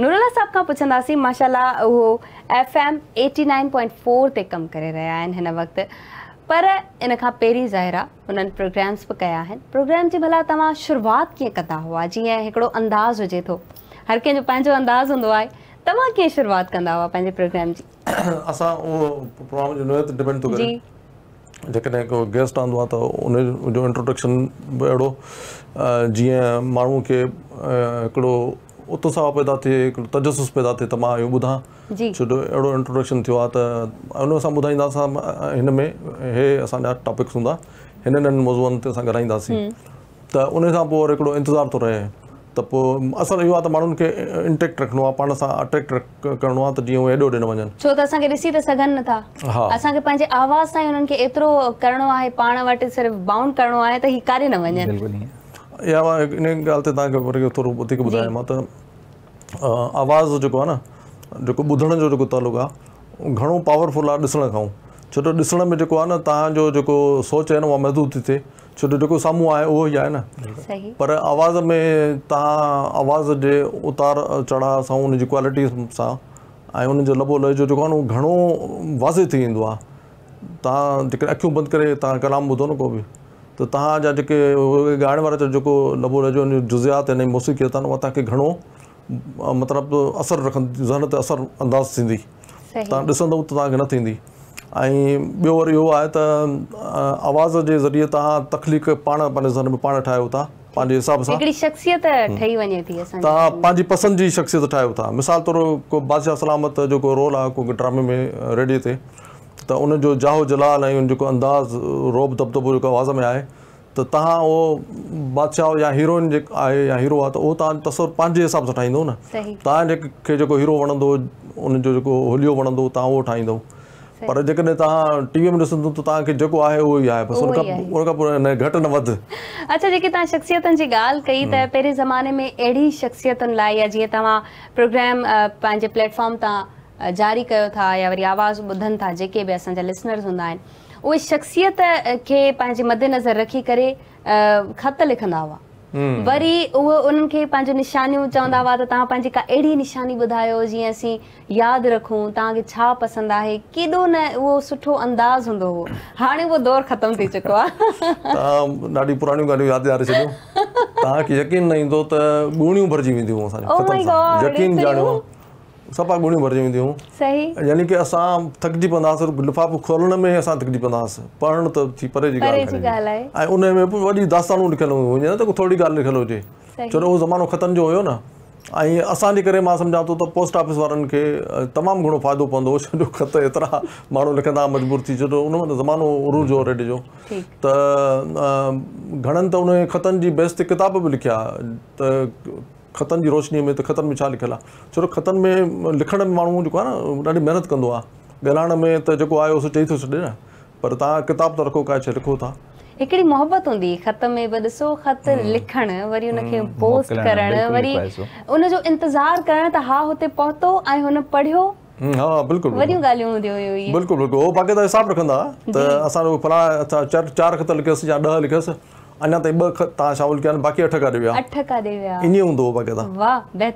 साहिब खां पुछंदासीं माशाला उहो F M eighteen point four ते कम करे रहा है हिन वक़्तु पर इन खां पहिरीं ज़ाहिर प्रोग्राम्स बि कया है प्रोग्राम तव्हां शुरुआत कीअं कंदा हुआ जीअं हिकिड़ो अंदाज़ हुजे थो हर कंहिंजो पंहिंजो अंदाज़ हूंदो आहे तव्हां कीअं शुरूआति कंदा हुआ पंहिंजे प्रोग्राम जीअं उत्साह पैदा थिए तजसुस पैदा थिए त मां इहो ॿुधा छो जो अहिड़ो इंट्रोडक्शन थियो आहे त हुन सां ॿुधाईंदासीं मौज़ुअनि तेसीं त उन खां पोइ इंतज़ारु रहे त पोइ असरु इहो आहे त माण्हुनि खे इहा मां इन ॻाल्हि ते तव्हांखे वरी थोरो वधीक ॿुधायां मां त आवाज़ जेको आहे न जेको ॿुधण जो जेको तालुको आहे घणो पावरफुल आहे ॾिसण खां छो त ॾिसण में जेको आहे न तव्हांजो जेको सोच आहे न उहा महदूद थी थिए छो जो जेको साम्हूं आहे उहो ई आहे न पर आवाज़ में तव्हां आवाज़ जे उतार चढ़ाव सां उनजी क्वालिटी सां ऐं उन जो लॿोल जो जेको आहे न उहो घणो वाज़े थी वेंदो आहे तव्हां जेकॾहिं अख़ियूं बंदि करे तव्हां कलाम न को बि त तव्हांजा जेके उहे ॻाइण वारा जो जेको लबो रजो जुज़ियात आहिनि मौसिक़त आहिनि उहा तव्हांखे घणो मतिलबु असरु रखंदी ज़हन ते असर अंदाज़ थींदी तव्हां ॾिसंदव त तव्हांखे न थींदी ऐं ॿियो वरी इहो आहे त आवाज़ जे ज़रिए तव्हां तकलीफ़ पाण पंहिंजे ज़हन में पाण ठाहियो था पंहिंजे हिसाब सां थी तव्हां पंहिंजी पसंदि जी शख़्सियत ठाहियो था मिसाल तौरु को बादशाह सलामत जेको रोल आहे को ड्रामे में रेडियो ते त उन जाहो जलाल ऐं जेको अंदाज़ो रोबो आवाज़ में आहे त तव्हां उहो बादशाह या हीरोइन आहे या हीरो आहे त उहो तव्हां तसुर पंहिंजे हिसाब सां ठाहींदो न तव्हां जे जेको हीरो वणंदो उन जो जेको होलियो वणंदो तव्हां उहो ठाहींदो पर जेकॾहिं तव्हां टीवीअ में ॾिसंदुमि तव्हांखे जेको आहे उहो ई आहे घटि जेके तव्हां जारी कयो था या वरी आवाज़ ॿुधनि था जेके बि असांजा लिसनर्स हूंदा आहिनि उहे शख़्सियत खे पंहिंजे मदद नज़र रखी करे ख़त लिखंदा हुआ वरी उहो उन्हनि खे पंहिंजो निशानियूं चवंदा हुआ त तव्हां पंहिंजी का अहिड़ी निशानी ॿुधायो जीअं असीं यादि रखूं तव्हांखे छा पसंदि आहे केॾो न उहो सुठो अंदाज़ हूंदो हुओ हाणे उहो दौरु ख़तमु थी चुको आहे ॾाढी पुराणियूं ॻाल्हियूं यादि ॾियारे छॾियो तव्हांखे यकीन न ईंदो त ॻूणियूं भरिजी वेंदियूं सफ़ा ॻुणियूं भरिजी वेंदियूं सही यानी की असां थकिजी पवंदासीं लिफ़ाफ़ो खोलण में असां थकिजी पवंदासीं पढ़ण त थी परे जी ॻाल्हि ऐं उन में बि वॾी दास्तानूं लिखियलु हुयूं न त थोरी ॻाल्हि लिखियलु हुजे छो त उहो ज़मानो ख़तम जो हुयो न ऐं असांजे करे मां सम्झा थो त पोस्ट ऑफ़िस वारनि खे तमामु घणो फ़ाइदो पवंदो छो जो ख़त एतिरा माण्हू लिखंदा मजबूर थी छो जो उनमें त ज़मानो रेड जो त घणनि त उन ख़तनि जी बेस्ट किताब बि लिखिया त खतनि जी रोशनीअ में त ख़तनि में छा लिखियलु आहे छो त ख़तनि में लिखण में माण्हू जेको आहे न ॾाढी महिनत कंदो आहे ॻाल्हाइण में त जेको आहे उहो चई थो छॾे न पर तव्हां किताब त रखो काए छॾे रखो था हिकिड़ी मोहबत हूंदी ख़त में बि ॾिसो ख़त लिखण वरी हुनखे पोस्ट करण वरी उन इंतज़ारु करण त हा हुते पहुतो ऐं हुन पढ़ियो हा बिल्कुल वॾियूं ॻाल्हियूं हूंदियूं हुयूं बिल्कुलु बिल्कुलु उहो बाक़ी तव्हां हिसाबु रखंदा त असां फलाण चारि ख़त लिखियसि या ॾह लिखियसि अञा ताईं विया